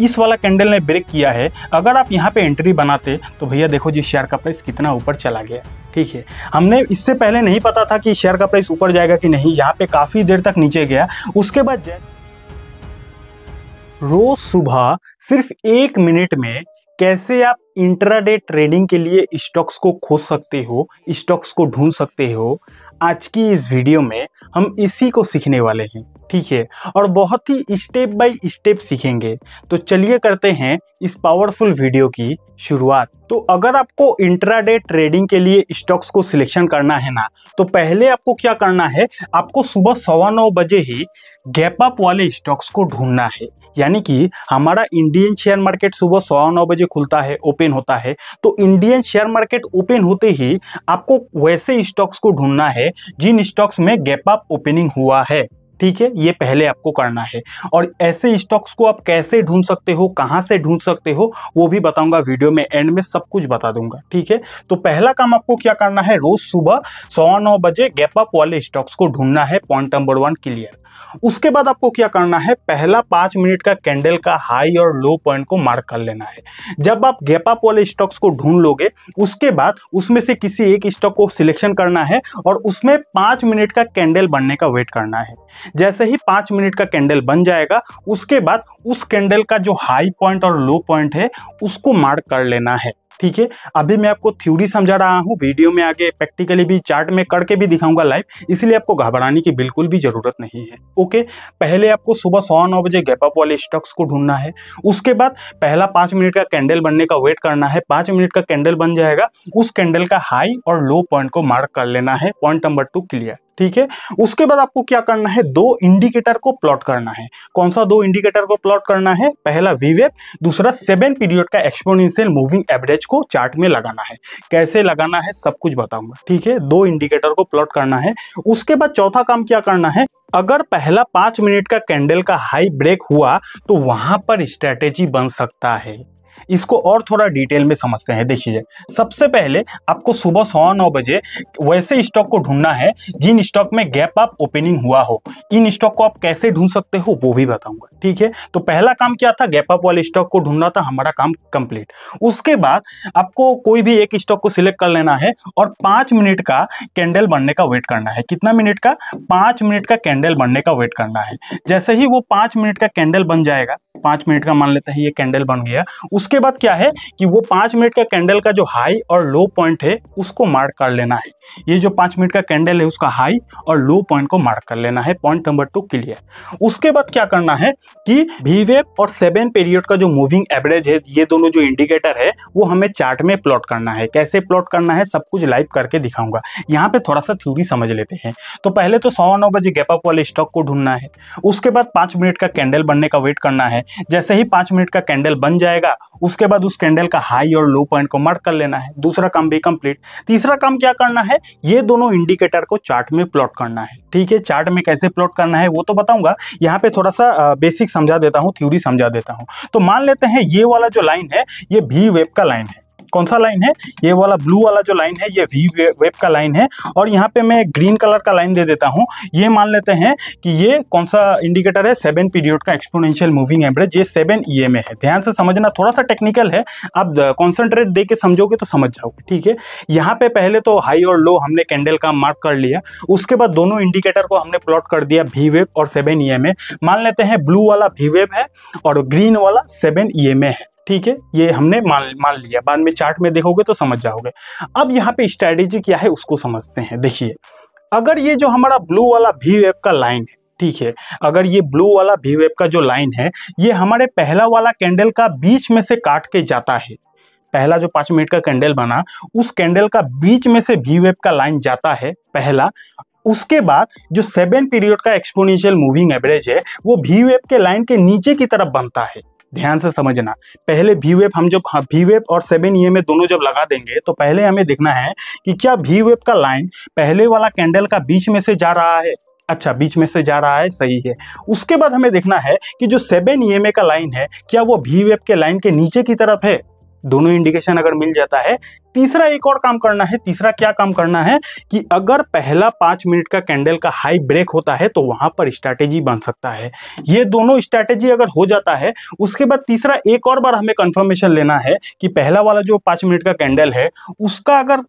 इस वाला कैंडल ने ब्रेक किया है अगर आप यहाँ पे एंट्री बनाते तो भैया देखो जी शेयर का प्राइस कितना ऊपर चला गया ठीक है हमने इससे पहले नहीं पता था कि शेयर का प्राइस ऊपर जाएगा कि नहीं यहाँ पे काफ़ी देर तक नीचे गया उसके बाद जै रोज़ सुबह सिर्फ एक मिनट में कैसे आप इंट्राडे ट्रेडिंग के लिए स्टॉक्स को खोज सकते हो स्टॉक्स को ढूंढ सकते हो आज की इस वीडियो में हम इसी को सीखने वाले हैं ठीक है और बहुत ही स्टेप बाय स्टेप सीखेंगे तो चलिए करते हैं इस पावरफुल वीडियो की शुरुआत तो अगर आपको इंट्राडे ट्रेडिंग के लिए स्टॉक्स को सिलेक्शन करना है ना तो पहले आपको क्या करना है आपको सुबह सवा नौ बजे ही गैप अप वाले स्टॉक्स को ढूंढना है यानी कि हमारा इंडियन शेयर मार्केट सुबह सवा नौ बजे खुलता है ओपन होता है तो इंडियन शेयर मार्केट ओपन होते ही आपको वैसे स्टॉक्स को ढूंढना है जिन स्टॉक्स में गैप अप ओपनिंग हुआ है ठीक है ये पहले आपको करना है और ऐसे स्टॉक्स को आप कैसे ढूंढ सकते हो कहाँ से ढूंढ सकते हो वो भी बताऊंगा वीडियो में एंड में सब कुछ बता दूंगा ठीक है तो पहला काम आपको क्या करना है रोज सुबह सवा नौ बजे गैप अप वाले स्टॉक्स को ढूंढना है पॉइंट नंबर वन क्लियर उसके बाद आपको क्या करना है पहला पांच मिनट का कैंडल का हाई और लो पॉइंट को मार्क कर लेना है जब आप गैप अप वाले स्टॉक्स को ढूंढ लोगे उसके बाद उसमें से किसी एक स्टॉक को सिलेक्शन करना है और उसमें पांच मिनट का कैंडल बनने का वेट करना है जैसे ही पांच मिनट का कैंडल बन जाएगा उसके बाद उस कैंडल का जो हाई पॉइंट और लो पॉइंट है उसको मार्क कर लेना है ठीक है अभी मैं आपको थ्योरी समझा रहा हूँ वीडियो में आगे प्रैक्टिकली भी चार्ट में करके भी दिखाऊंगा लाइव इसलिए आपको घबराने की बिल्कुल भी जरूरत नहीं है ओके पहले आपको सुबह सौ नौ बजे गैप अप वाले स्टॉक्स को ढूंढना है उसके बाद पहला पाँच मिनट का कैंडल बनने का वेट करना है पाँच मिनट का कैंडल बन जाएगा उस कैंडल का हाई और लो पॉइंट को मार्क कर लेना है पॉइंट नंबर टू क्लियर ठीक है उसके बाद आपको क्या करना है दो इंडिकेटर को प्लॉट करना है कौन सा दो इंडिकेटर को प्लॉट करना है पहला वीवेप दूसरा सेवन पीरियड का एक्सपोनेंशियल मूविंग एवरेज को चार्ट में लगाना है कैसे लगाना है सब कुछ बताऊंगा ठीक है दो इंडिकेटर को प्लॉट करना है उसके बाद चौथा काम क्या करना है अगर पहला पांच मिनट का कैंडल का हाई ब्रेक हुआ तो वहां पर स्ट्रेटेजी बन सकता है इसको और थोड़ा डिटेल में समझते हैं देखिए सबसे पहले आपको सुबह सवा नौ बजे वैसे स्टॉक को ढूंढना है जिन स्टॉक में गैप अप ओपनिंग हुआ हो इन स्टॉक को आप कैसे ढूंढ सकते हो वो भी बताऊंगा ठीक है तो पहला काम क्या था गैप अप वाले स्टॉक को ढूंढना था हमारा काम कंप्लीट उसके बाद आपको कोई भी एक स्टॉक को सिलेक्ट कर लेना है और पांच मिनट का कैंडल बनने का वेट करना है कितना मिनट का पांच मिनट का कैंडल बनने का वेट करना है जैसे ही वो पांच मिनट का कैंडल बन जाएगा पांच मिनट का मान लेते हैं ये कैंडल बन गया उसके उसके बाद क्या है कि वो पांच मिनट का कैंडल का जो हाई और लो पॉइंट है उसको मार्क कर लेना है ये जो पांच मिनट का कैंडल है उसका हाई और लो पॉइंट को मार्क कर लेना है पॉइंट नंबर टू क्लियर उसके बाद क्या करना है कि वीवेप और सेवन पीरियड का जो मूविंग एवरेज है ये दोनों जो इंडिकेटर है वो हमें चार्ट में प्लॉट करना है कैसे प्लॉट करना है सब कुछ लाइव करके दिखाऊंगा यहाँ पे थोड़ा सा थ्यूरी समझ लेते हैं तो पहले तो सवा नौ बजे गैपअप वाले स्टॉक को ढूंढना है उसके बाद पांच मिनट का कैंडल बनने का वेट करना है जैसे ही पांच मिनट का कैंडल बन जाएगा उसके बाद उस कैंडल का हाई और लो पॉइंट को मार्क कर लेना है दूसरा काम भी कंप्लीट तीसरा काम क्या करना है ये दोनों इंडिकेटर को चार्ट में प्लॉट करना है ठीक है चार्ट में कैसे प्लॉट करना है वो तो बताऊंगा यहाँ पे थोड़ा सा बेसिक समझा देता हूँ थ्योरी समझा देता हूँ तो मान लेते हैं ये वाला जो लाइन है ये भी वेब का लाइन है कौन सा लाइन है ये वाला ब्लू वाला जो लाइन है ये वी वेब का लाइन है और यहाँ पे मैं ग्रीन कलर का लाइन दे देता हूँ ये मान लेते हैं कि ये कौन सा इंडिकेटर है सेवन पीरियड का एक्सपोनेंशियल मूविंग एवरेज ये सेवन ई एम है ध्यान से समझना थोड़ा सा टेक्निकल है आप कॉन्सेंट्रेट दे के समझोगे तो समझ जाओगे ठीक है यहाँ पे पहले तो हाई और लो हमने कैंडल का मार्क कर लिया उसके बाद दोनों इंडिकेटर को हमने प्लॉट कर दिया वी वेब और सेवन ई मान लेते हैं ब्लू वाला वी वेब है और ग्रीन वाला सेवन ई है ठीक है ये हमने मान मान लिया बाद में चार्ट में देखोगे तो समझ जाओगे अब यहाँ पे स्ट्रैटेजी क्या है उसको समझते हैं देखिए अगर ये जो हमारा ब्लू वाला भी वेब का लाइन है ठीक है अगर ये ब्लू वाला भी वेब का जो लाइन है ये हमारे पहला वाला कैंडल का बीच में से काट के जाता है पहला जो पांच मिनट का कैंडल बना उस कैंडल का बीच में से भी वेब का लाइन जाता है पहला उसके बाद जो सेवन पीरियड का एक्सपोनेंशियल मूविंग एवरेज है वो भी वेब के लाइन के नीचे की तरफ बनता है ध्यान से समझना पहले वी वेप हम जब हाँ वी वेप और सेवन ई दोनों जब लगा देंगे तो पहले हमें देखना है कि क्या वी वेप का लाइन पहले वाला कैंडल का बीच में से जा रहा है अच्छा बीच में से जा रहा है सही है उसके बाद हमें देखना है कि जो सेवन ई का लाइन है क्या वो वी वेप के लाइन के नीचे की तरफ है दोनों इंडिकेशन अगर मिल जाता है तीसरा एक और काम करना है तीसरा क्या काम करना है कि अगर पहला पांच मिनट का कैंडल का हाई ब्रेक होता है तो वहां पर स्ट्रैटेजी बन सकता है ये दोनों स्ट्रैटेजी अगर हो जाता है उसके बाद तीसरा एक और बार हमें कंफर्मेशन लेना है कि पहला वाला जो पांच मिनट का कैंडल है उसका अगर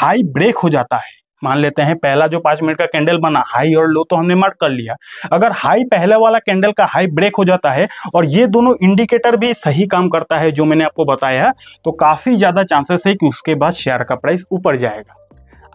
हाई ब्रेक हो जाता है मान लेते हैं पहला जो पांच मिनट का कैंडल बना हाई और लो तो हमने मार्क कर लिया अगर हाई पहले वाला कैंडल का हाई ब्रेक हो जाता है और ये दोनों इंडिकेटर भी सही काम करता है जो मैंने आपको बताया तो काफ़ी ज़्यादा चांसेस है कि उसके बाद शेयर का प्राइस ऊपर जाएगा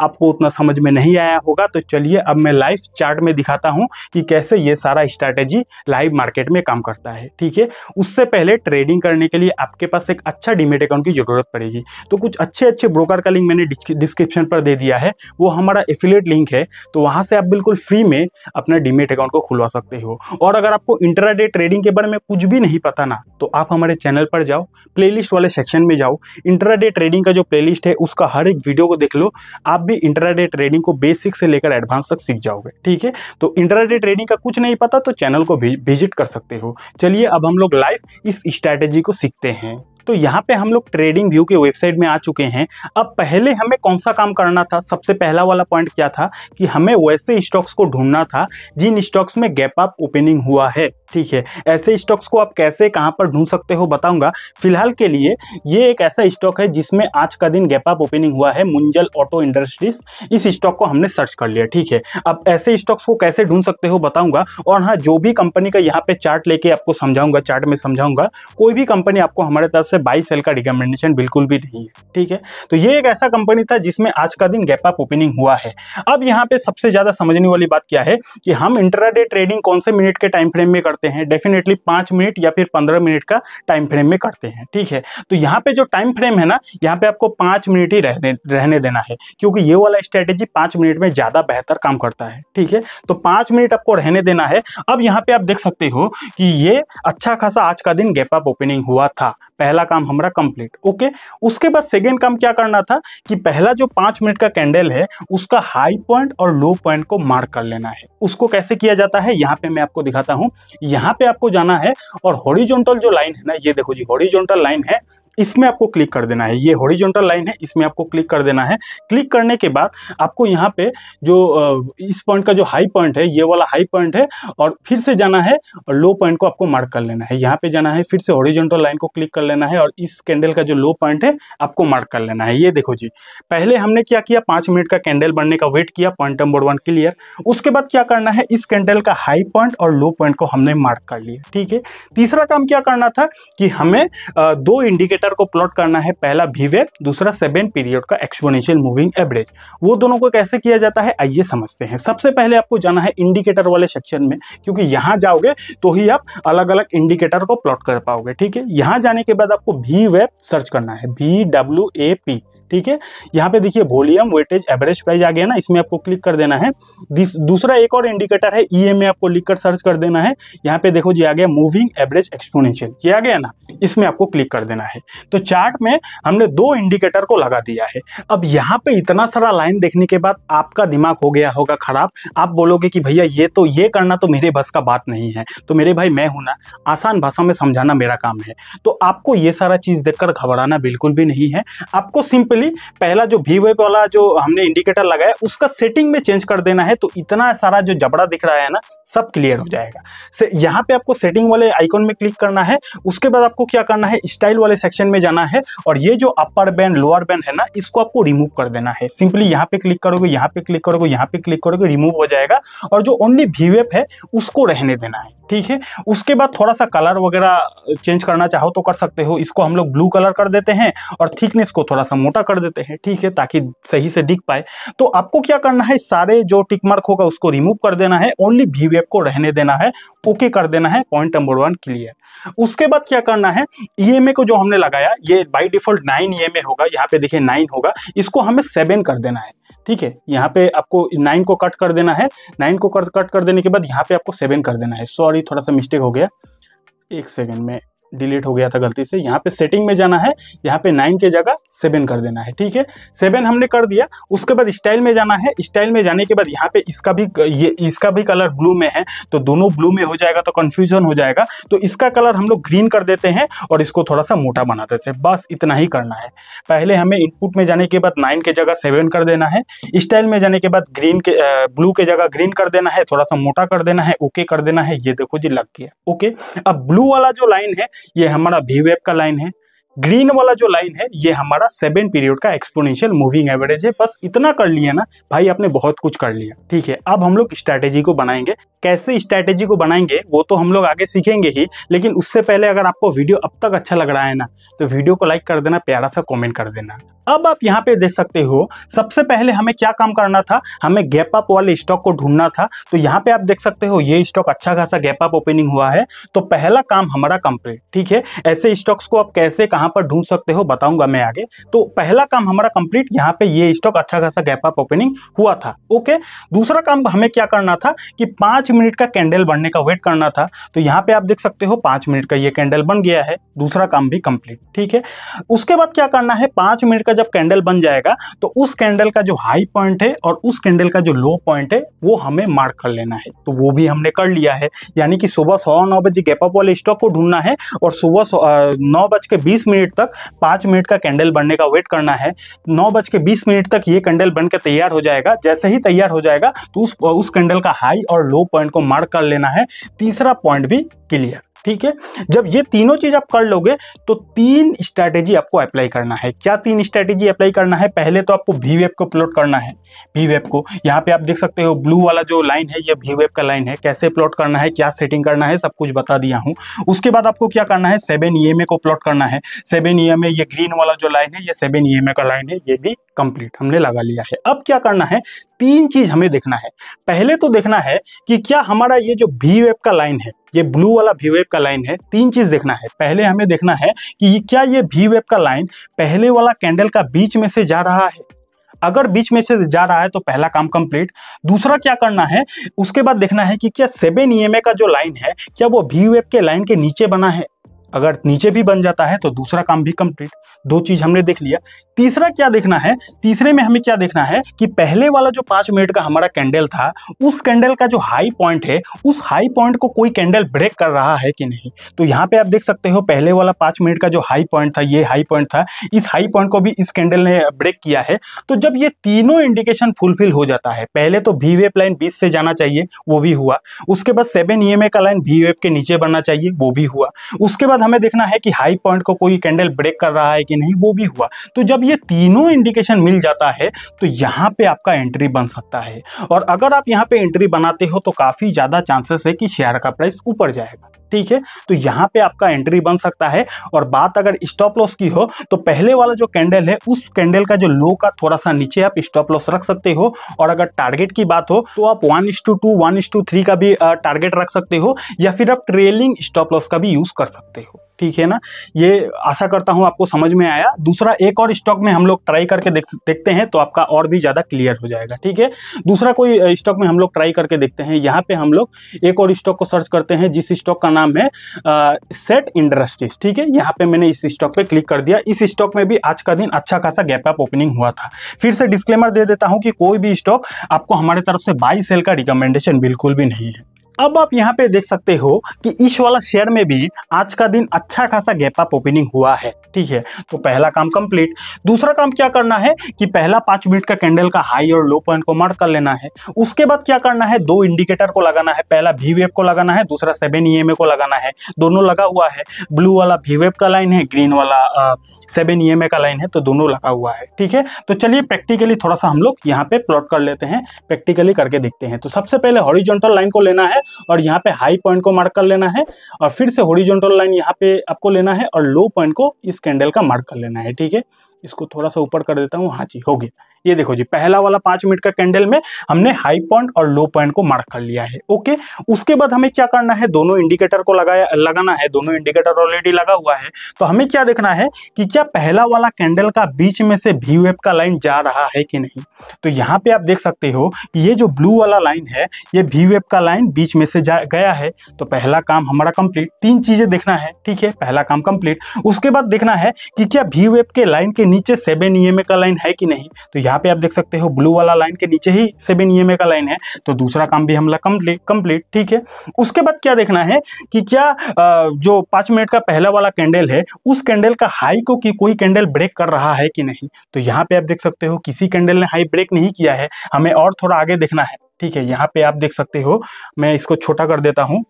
आपको उतना समझ में नहीं आया होगा तो चलिए अब मैं लाइव चार्ट में दिखाता हूँ कि कैसे ये सारा स्ट्रैटेजी लाइव मार्केट में काम करता है ठीक है उससे पहले ट्रेडिंग करने के लिए आपके पास एक अच्छा डीमेट अकाउंट की ज़रूरत पड़ेगी तो कुछ अच्छे अच्छे ब्रोकर का लिंक मैंने डिस्क्रिप्शन पर दे दिया है वो हमारा एफिलेट लिंक है तो वहाँ से आप बिल्कुल फ्री में अपना डिमेट अकाउंट को खुलवा सकते हो और अगर आपको इंटराडे ट्रेडिंग के बारे में कुछ भी नहीं पता ना तो आप हमारे चैनल पर जाओ प्लेलिस्ट वाले सेक्शन में जाओ इंटरा ट्रेडिंग का जो प्लेलिस्ट है उसका हर एक वीडियो को देख लो आप भी इंटरा ट्रेडिंग को बेसिक से लेकर एडवांस तक सीख जाओगे ठीक है तो इंटरा ट्रेडिंग का कुछ नहीं पता तो चैनल को विजिट कर सकते हो चलिए अब हम लोग लाइव इस स्ट्रैटेजी को सीखते हैं तो यहाँ पे हम लोग ट्रेडिंग व्यू के वेबसाइट में आ चुके हैं अब पहले हमें कौन सा काम करना था सबसे पहला वाला पॉइंट क्या था कि हमें वैसे स्टॉक्स को ढूंढना था जिन स्टॉक्स में गैप अप ओपनिंग हुआ है ठीक है ऐसे स्टॉक्स को आप कैसे कहाँ पर ढूंढ सकते हो बताऊंगा फिलहाल के लिए ये एक ऐसा स्टॉक है जिसमें आज का दिन गैप अप ओपनिंग हुआ है मुंजल ऑटो इंडस्ट्रीज इस स्टॉक को हमने सर्च कर लिया ठीक है अब ऐसे स्टॉक्स को कैसे ढूंढ सकते हो बताऊंगा और हाँ जो भी कंपनी का यहाँ पे चार्ट लेके आपको समझाऊंगा चार्ट में समझाऊंगा कोई भी कंपनी आपको हमारे तरफ से बाई सेल का रिकमेंडेशन बिल्कुल भी नहीं है ठीक है तो ये एक ऐसा कंपनी था जिसमें आज का दिन गैप अप ओपनिंग हुआ है अब यहाँ पे सबसे ज़्यादा समझने वाली बात क्या है कि हम इंटरा ट्रेडिंग कौन से मिनट के टाइम फ्रेम में करते हैं डेफिनेटली पांच मिनट या फिर पंद्रह मिनट का टाइम फ्रेम में करते हैं ठीक है तो यहाँ पे जो टाइम फ्रेम है ना यहाँ पे आपको पांच मिनट ही रहने रहने देना है क्योंकि ये वाला स्ट्रेटेजी पांच मिनट में ज़्यादा बेहतर काम करता है ठीक है तो पांच मिनट आपको रहने देना है अब यहाँ पे आप देख सकते हो कि ये अच्छा खासा आज का दिन गैप अप ओपनिंग हुआ था पहला काम हमारा कंप्लीट ओके उसके बाद सेकेंड काम क्या करना था कि पहला जो पांच मिनट का कैंडल है उसका हाई पॉइंट और लो पॉइंट को मार्क कर लेना है उसको कैसे किया जाता है यहाँ पे मैं आपको दिखाता हूँ यहाँ पे आपको जाना है और हॉरिजोंटल जो लाइन है ना ये देखो जी हॉरिजोंटल लाइन है इसमें आपको क्लिक कर देना है ये हॉरिजॉन्टल लाइन है इसमें आपको क्लिक कर देना है क्लिक करने के बाद आपको यहाँ पे जो इस पॉइंट का जो हाई पॉइंट है ये वाला हाई पॉइंट है और फिर से जाना है और लो पॉइंट को आपको मार्क कर लेना है यहाँ पे जाना है फिर से हॉरिजॉन्टल लाइन को क्लिक कर लेना है और इस कैंडल का जो लो पॉइंट है आपको मार्क कर लेना है ये देखो जी पहले हमने क्या किया पाँच मिनट का कैंडल बनने का वेट किया पॉइंट नंबर वन क्लियर उसके बाद क्या करना है इस कैंडल का हाई पॉइंट और लो पॉइंट को हमने मार्क कर लिया ठीक है तीसरा काम क्या करना था कि हमें दो इंडिकेटर वेक्टर को प्लॉट करना है पहला वी वेव दूसरा सेवन पीरियड का एक्सपोनेंशियल मूविंग एवरेज वो दोनों को कैसे किया जाता है आइए समझते हैं सबसे पहले आपको जाना है इंडिकेटर वाले सेक्शन में क्योंकि यहाँ जाओगे तो ही आप अलग अलग इंडिकेटर को प्लॉट कर पाओगे ठीक है यहाँ जाने के बाद आपको वी वेब सर्च करना है वी डब्ल्यू ए पी ठीक है यहाँ पे देखिए वॉल्यूम वेटेज एवरेज प्राइस आ गया ना इसमें आपको क्लिक कर देना है दूसरा एक और इंडिकेटर है ई e में आपको लिख कर सर्च कर देना है यहाँ पे देखो जी आ गया मूविंग एवरेज एक्सपोनेंशियल ये आ गया ना इसमें आपको क्लिक कर देना है तो चार्ट में हमने दो इंडिकेटर को लगा दिया है अब यहाँ पे इतना सारा लाइन देखने के बाद आपका दिमाग हो गया होगा खराब आप बोलोगे कि भैया ये तो ये करना तो मेरे बस का बात नहीं है तो मेरे भाई मैं हूं ना आसान भाषा में समझाना मेरा काम है तो आपको ये सारा चीज़ देखकर घबराना बिल्कुल भी नहीं है आपको सिंपल बेसिकली पहला जो वी वेप वाला जो हमने इंडिकेटर लगाया उसका सेटिंग में चेंज कर देना है तो इतना सारा जो जबड़ा दिख रहा है ना सब क्लियर हो जाएगा से यहाँ पे आपको सेटिंग वाले आइकॉन में क्लिक करना है उसके बाद आपको क्या करना है स्टाइल वाले सेक्शन में जाना है और ये जो अपर बैंड लोअर बैंड है ना इसको आपको रिमूव कर देना है सिंपली यहाँ पे क्लिक करोगे यहाँ पे क्लिक करोगे यहाँ पे क्लिक करोगे रिमूव हो जाएगा और जो ओनली वीवेप है उसको रहने देना है ठीक है उसके बाद थोड़ा सा कलर वगैरह चेंज करना चाहो तो कर सकते हो इसको हम लोग ब्लू कलर कर देते हैं और थिकनेस को थोड़ा सा मोटा कर देते हैं ठीक है ताकि सही से दिख पाए तो आपको क्या करना है सारे जो टिकमार्क होगा उसको रिमूव कर देना है ओनली वीवेप पीडीएफ को रहने देना है ओके कर देना है पॉइंट नंबर वन क्लियर उसके बाद क्या करना है ईएमए e को जो हमने लगाया ये बाय डिफॉल्ट नाइन ईएमए होगा यहाँ पे देखिए नाइन होगा इसको हमें सेवन कर देना है ठीक है यहाँ पे आपको नाइन को कट कर देना है नाइन को कट कर देने के बाद यहाँ पे आपको सेवन कर देना है सॉरी थोड़ा सा मिस्टेक हो गया एक सेकेंड में डिलीट हो गया था गलती से यहाँ पे सेटिंग में जाना है यहाँ पे नाइन के जगह सेवन कर देना है ठीक है सेवन हमने कर दिया उसके बाद स्टाइल में जाना है स्टाइल में जाने के बाद यहाँ पे इसका भी ये इसका भी कलर ब्लू में है तो दोनों ब्लू में हो जाएगा तो कन्फ्यूजन हो जाएगा तो इसका कलर हम लोग ग्रीन कर देते हैं और इसको थोड़ा सा मोटा बना देते हैं बस इतना ही करना है पहले हमें इनपुट में जाने के बाद नाइन के जगह सेवन कर देना है स्टाइल में जाने के बाद ग्रीन के ब्लू के जगह ग्रीन कर देना है थोड़ा सा मोटा कर देना है ओके कर देना है ये देखो जी लग गया ओके अब ब्लू वाला जो लाइन है ये हमारा वी वेब का लाइन है ग्रीन वाला जो लाइन है ये हमारा सेवन पीरियड का एक्सपोनेंशियल मूविंग एवरेज है बस इतना कर लिया ना भाई आपने बहुत कुछ कर लिया ठीक है अब हम लोग स्ट्रैटेजी को बनाएंगे कैसे स्ट्रैटेजी को बनाएंगे वो तो हम लोग आगे सीखेंगे ही लेकिन उससे पहले अगर आपको वीडियो अब तक अच्छा लग रहा है ना तो वीडियो को लाइक कर देना प्यारा सा कॉमेंट कर देना अब आप यहाँ पे देख सकते हो सबसे पहले हमें क्या काम करना था हमें गैप अप वाले स्टॉक को ढूंढना था तो यहाँ पे आप देख सकते हो ये स्टॉक अच्छा खासा गैप अप ओपनिंग हुआ है तो पहला काम हमारा कंप्लीट ठीक है ऐसे स्टॉक्स को आप कैसे कहाँ कहाँ पर ढूंढ सकते हो बताऊंगा मैं आगे तो पहला काम हमारा कंप्लीट यहाँ पे ये स्टॉक अच्छा खासा गैप अप ओपनिंग हुआ था ओके दूसरा काम हमें क्या करना था कि पांच मिनट का कैंडल बनने का वेट करना था तो यहाँ पे आप देख सकते हो पांच मिनट का ये कैंडल बन गया है दूसरा काम भी कंप्लीट ठीक है उसके बाद क्या करना है पांच मिनट का जब कैंडल बन जाएगा तो उस कैंडल का जो हाई पॉइंट है और उस कैंडल का जो लो पॉइंट है वो हमें मार्क कर लेना है तो वो भी हमने कर लिया है यानी कि सुबह सवा नौ बजे गैप अप वाले स्टॉक को ढूंढना है और सुबह नौ बज के बीस मिनट मिनट तक पाँच मिनट का कैंडल बनने का वेट करना है नौ बज के बीस मिनट तक ये कैंडल बनकर तैयार हो जाएगा जैसे ही तैयार हो जाएगा तो उस उस कैंडल का हाई और लो पॉइंट को मार्क कर लेना है तीसरा पॉइंट भी क्लियर ठीक है जब ये तीनों चीज़ आप कर लोगे तो तीन स्ट्रैटेजी आपको अप्लाई करना है क्या तीन स्ट्रैटेजी अप्लाई करना है पहले तो आपको वी वेब को प्लॉट करना है वी वेब को यहाँ पे आप देख सकते हो ब्लू वाला जो लाइन है ये वी वेब का लाइन है कैसे प्लॉट करना है क्या सेटिंग करना है सब कुछ बता दिया हूँ उसके बाद आपको क्या करना है सेवन ई e को प्लॉट करना है सेवन ई e ये ग्रीन वाला जो लाइन है ये सेवन ई e का लाइन है ये भी कंप्लीट हमने लगा लिया है अब क्या करना है तीन चीज हमें देखना है पहले तो देखना है कि क्या हमारा ये जो भी वेब का लाइन है ये ब्लू वाला भी वेब का लाइन है तीन चीज देखना है पहले हमें देखना है कि क्या ये भी वेब का लाइन पहले वाला कैंडल का बीच में से जा रहा है अगर बीच में से जा रहा है तो पहला काम कंप्लीट दूसरा क्या करना है उसके बाद देखना है कि क्या सेवन ई e का जो लाइन है क्या वो भी वेब के लाइन के नीचे बना है अगर नीचे भी बन जाता है तो दूसरा काम भी कंप्लीट दो चीज हमने देख लिया तीसरा क्या देखना है तीसरे में हमें क्या देखना है कि पहले वाला जो पांच मिनट का हमारा कैंडल था उस कैंडल का जो हाई पॉइंट है उस हाई पॉइंट को कोई कैंडल ब्रेक कर रहा है कि नहीं तो यहाँ पे आप देख सकते हो पहले वाला पांच मिनट का जो हाई पॉइंट था ये हाई पॉइंट था इस हाई पॉइंट को भी इस कैंडल ने ब्रेक किया है तो जब ये तीनों इंडिकेशन फुलफिल हो जाता है पहले तो भी वेप लाइन बीस से जाना चाहिए वो भी हुआ उसके बाद सेवन ई e का लाइन वी वेप के नीचे बनना चाहिए वो भी हुआ उसके बाद बाद हमें देखना है कि हाई पॉइंट को कोई कैंडल ब्रेक कर रहा है कि नहीं वो भी हुआ तो जब ये तीनों इंडिकेशन मिल जाता है तो यहाँ पे आपका एंट्री बन सकता है और अगर आप यहाँ पे एंट्री बनाते हो तो काफ़ी ज़्यादा चांसेस है कि शेयर का प्राइस ऊपर जाएगा ठीक है तो यहाँ पे आपका एंट्री बन सकता है और बात अगर स्टॉप लॉस की हो तो पहले वाला जो कैंडल है उस कैंडल का जो लो का थोड़ा सा नीचे आप स्टॉप लॉस रख सकते हो और अगर टारगेट की बात हो तो आप one is to two one two three का भी टारगेट रख सकते हो या फिर आप ट्रेलिंग स्टॉप लॉस का भी यूज़ कर सकते हो ठीक है ना ये आशा करता हूँ आपको समझ में आया दूसरा एक और स्टॉक में हम लोग ट्राई करके देख देखते हैं तो आपका और भी ज़्यादा क्लियर हो जाएगा ठीक है दूसरा कोई स्टॉक में हम लोग ट्राई करके देखते हैं यहाँ पे हम लोग एक और स्टॉक को सर्च करते हैं जिस स्टॉक का नाम है आ, सेट इंडस्ट्रीज ठीक है यहाँ पर मैंने इस स्टॉक पर क्लिक कर दिया इस स्टॉक में भी आज का दिन अच्छा खासा गैप अप ओपनिंग हुआ था फिर से डिस्क्लेमर दे देता हूँ कि कोई भी स्टॉक आपको हमारे तरफ से बाई सेल का रिकमेंडेशन बिल्कुल भी नहीं है अब आप यहाँ पे देख सकते हो कि इस वाला शेयर में भी आज का दिन अच्छा खासा गैप अप ओपनिंग हुआ है ठीक है तो पहला काम कंप्लीट दूसरा काम क्या करना है कि पहला पांच मिनट का कैंडल का हाई और लो पॉइंट को मार्क कर लेना है उसके बाद क्या करना है दो इंडिकेटर को लगाना है पहला वी वेब को लगाना है दूसरा सेवन ई को लगाना है दोनों लगा हुआ है ब्लू वाला वी वेब का लाइन है ग्रीन वाला सेवन ई का लाइन है तो दोनों लगा हुआ है ठीक है तो चलिए प्रैक्टिकली थोड़ा सा हम लोग यहाँ पे प्लॉट कर लेते हैं प्रैक्टिकली करके देखते हैं तो सबसे पहले हॉरिजोटल लाइन को लेना है और यहाँ पे हाई पॉइंट को मार्क कर लेना है और फिर से होरिजोनटल लाइन यहाँ पे आपको लेना है और लो पॉइंट को इस कैंडल का मार्क कर लेना है ठीक है इसको थोड़ा सा ऊपर कर देता हूँ हाँ जी हो गया ये देखो जी पहला वाला पांच मिनट का कैंडल में हमने हाई पॉइंट और लो पॉइंट को मार्क कर लिया है ओके उसके बाद हमें क्या करना है दोनों इंडिकेटर को लगाया लगाना है दोनों इंडिकेटर ऑलरेडी लगा हुआ है तो हमें क्या देखना है कि क्या पहला वाला कैंडल का बीच में से वी वेब का लाइन जा रहा है कि नहीं तो यहाँ पे आप देख सकते हो कि ये जो ब्लू वाला लाइन है ये वी वेब का लाइन बीच में से जा गया है तो पहला काम हमारा कंप्लीट तीन चीजें देखना है ठीक है पहला काम कंप्लीट उसके बाद देखना है कि क्या वी वेब के लाइन के नीचे सेवन ई का लाइन है कि नहीं तो यहाँ पे आप देख सकते हो ब्लू वाला लाइन के नीचे ही सेवन ई का लाइन है तो दूसरा काम भी हमला कंप्लीट ठीक है उसके बाद क्या देखना है कि क्या जो पाँच मिनट का पहला वाला कैंडल है उस कैंडल का हाई को कि कोई कैंडल ब्रेक कर रहा है कि नहीं तो यहाँ पे आप देख सकते हो किसी कैंडल ने हाई ब्रेक नहीं किया है हमें और थोड़ा आगे देखना है ठीक है यहाँ पे आप देख सकते हो मैं इसको छोटा कर देता हूँ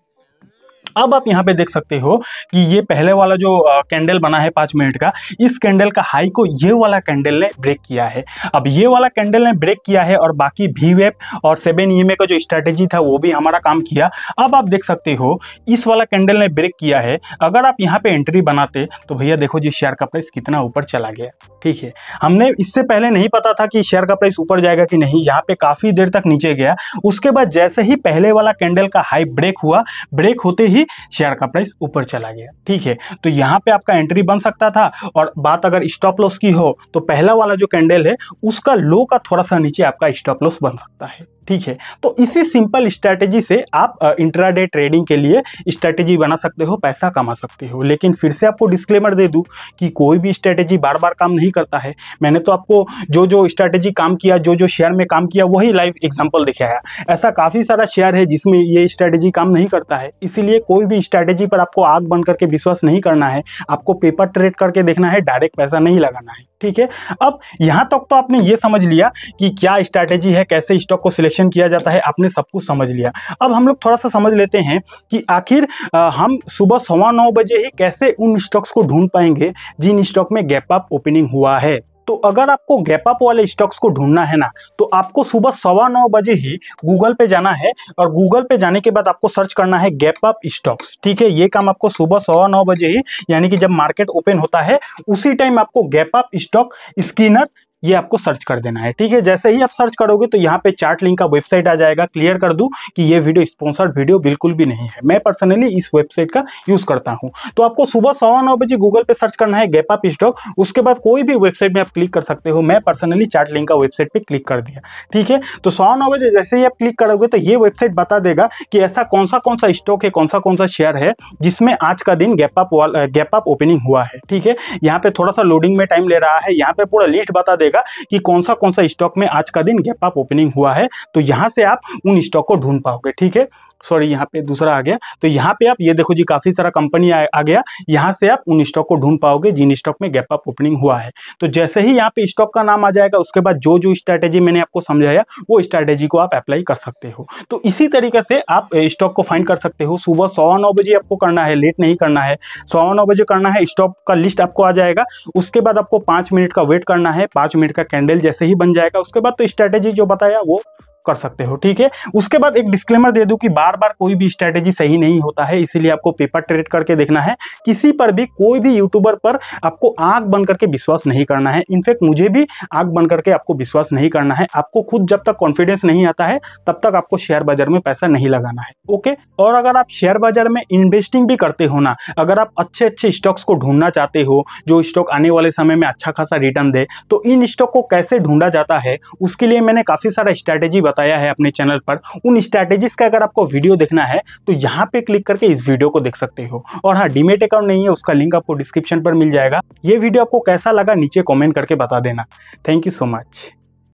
अब आप यहाँ पे देख सकते हो कि ये पहले वाला जो कैंडल बना है पाँच मिनट का इस कैंडल का हाई को ये वाला कैंडल ने ब्रेक किया है अब ये वाला कैंडल ने ब्रेक किया है और बाकी भी वेप और सेवन ई का जो स्ट्रैटेजी था वो भी हमारा काम किया अब आप देख सकते हो इस वाला कैंडल ने ब्रेक किया है अगर आप यहाँ पे एंट्री बनाते तो भैया देखो जी शेयर का प्राइस कितना ऊपर चला गया ठीक है हमने इससे पहले नहीं पता था कि शेयर का प्राइस ऊपर जाएगा कि नहीं यहाँ पे काफ़ी देर तक नीचे गया उसके बाद जैसे ही पहले वाला कैंडल का हाई ब्रेक हुआ ब्रेक होते ही शेयर का प्राइस ऊपर चला गया ठीक है तो यहाँ पे आपका एंट्री बन सकता था और बात अगर स्टॉप लॉस की हो तो पहला वाला जो कैंडल है उसका लो का थोड़ा सा नीचे आपका स्टॉप लॉस बन सकता है ठीक है तो इसी सिंपल स्ट्रैटेजी से आप इंट्राडे ट्रेडिंग के लिए स्ट्रैटेजी बना सकते हो पैसा कमा सकते हो लेकिन फिर से आपको डिस्क्लेमर दे दूँ कि कोई भी स्ट्रैटेजी बार बार काम नहीं करता है मैंने तो आपको जो जो स्ट्रैटेजी काम किया जो जो शेयर में काम किया वही लाइव एग्जाम्पल दिखाया ऐसा काफ़ी सारा शेयर है जिसमें ये स्ट्रैटेजी काम नहीं करता है इसीलिए कोई भी स्ट्रैटेजी पर आपको आग बन करके विश्वास नहीं करना है आपको पेपर ट्रेड करके देखना है डायरेक्ट पैसा नहीं लगाना है ठीक है अब यहाँ तक तो आपने ये समझ लिया कि क्या स्ट्रैटेजी है कैसे स्टॉक को सिलेक्शन किया जाता है आपने सब कुछ समझ लिया अब हम लोग थोड़ा सा समझ लेते हैं कि आखिर हम सुबह सवा नौ बजे ही कैसे उन स्टॉक्स को ढूंढ पाएंगे जिन स्टॉक में गैप अप ओपनिंग हुआ है तो अगर आपको गैप अप वाले स्टॉक्स को ढूंढना है ना तो आपको सुबह सवा नौ बजे ही गूगल पे जाना है और गूगल पे जाने के बाद आपको सर्च करना है गैप अप स्टॉक्स ठीक है ये काम आपको सुबह सवा नौ बजे ही यानी कि जब मार्केट ओपन होता है उसी टाइम आपको गैप अप स्टॉक स्क्रीनर ये आपको सर्च कर देना है ठीक है जैसे ही आप सर्च करोगे तो यहाँ पे चार्ट लिंक का वेबसाइट आ जाएगा क्लियर कर दूँ कि ये वीडियो स्पॉन्सर्ड वीडियो बिल्कुल भी नहीं है मैं पर्सनली इस वेबसाइट का यूज़ करता हूँ तो आपको सुबह सवा नौ बजे गूगल पे सर्च करना है गैपअप स्टॉक उसके बाद कोई भी वेबसाइट में आप क्लिक कर सकते हो मैं पर्सनली चार्ट लिंक का वेबसाइट पर क्लिक कर दिया ठीक है तो सवा नौ बजे जैसे ही आप क्लिक करोगे तो ये वेबसाइट बता देगा कि ऐसा कौन सा कौन सा स्टॉक है कौन सा कौन सा शेयर है जिसमें आज का दिन गैपअप वाल गैप ओपनिंग हुआ है ठीक है यहाँ पे थोड़ा सा लोडिंग में टाइम ले रहा है यहाँ पे पूरा लिस्ट बता देगा मिलेगा कि कौन सा कौन सा स्टॉक में आज का दिन गैप अप ओपनिंग हुआ है तो यहां से आप उन स्टॉक को ढूंढ पाओगे ठीक है सॉरी यहाँ पे दूसरा आ गया तो यहाँ पे आप ये देखो जी काफ़ी सारा कंपनी आ, आ गया यहाँ से आप उन स्टॉक को ढूंढ पाओगे जिन स्टॉक में गैप अप ओपनिंग हुआ है तो जैसे ही यहाँ पे स्टॉक का नाम आ जाएगा उसके बाद जो जो स्ट्रैटेजी मैंने आपको समझाया वो स्ट्रैटेजी को आप अप्लाई कर सकते हो तो इसी तरीके से आप स्टॉक को फाइंड कर सकते हो सुबह सवा नौ बजे आपको करना है लेट नहीं करना है सवा नौ बजे करना है स्टॉक का लिस्ट आपको आ जाएगा उसके बाद आपको पांच मिनट का वेट करना है पांच मिनट का कैंडल जैसे ही बन जाएगा उसके बाद तो स्ट्रैटेजी जो बताया वो कर सकते हो ठीक है उसके बाद एक डिस्क्लेमर दे दूं कि बार बार कोई भी स्ट्रेटेजी सही नहीं होता है इसीलिए आपको पेपर ट्रेड करके देखना है किसी पर भी कोई भी यूट्यूबर पर आपको आग बन करके विश्वास नहीं करना है इनफैक्ट मुझे भी आग बन करके आपको विश्वास नहीं करना है आपको खुद जब तक कॉन्फिडेंस नहीं आता है तब तक आपको शेयर बाजार में पैसा नहीं लगाना है ओके और अगर आप शेयर बाजार में इन्वेस्टिंग भी करते हो ना अगर आप अच्छे अच्छे स्टॉक्स को ढूंढना चाहते हो जो स्टॉक आने वाले समय में अच्छा खासा रिटर्न दे तो इन स्टॉक को कैसे ढूंढा जाता है उसके लिए मैंने काफ़ी सारा स्ट्रैटेजी बताया है अपने चैनल पर उन स्ट्रैटेजीज का अगर आपको वीडियो देखना है तो यहाँ पे क्लिक करके इस वीडियो को देख सकते हो और हाँ डीमेट अकाउंट नहीं है उसका लिंक आपको डिस्क्रिप्शन पर मिल जाएगा ये वीडियो आपको कैसा लगा नीचे कॉमेंट करके बता देना थैंक यू सो मच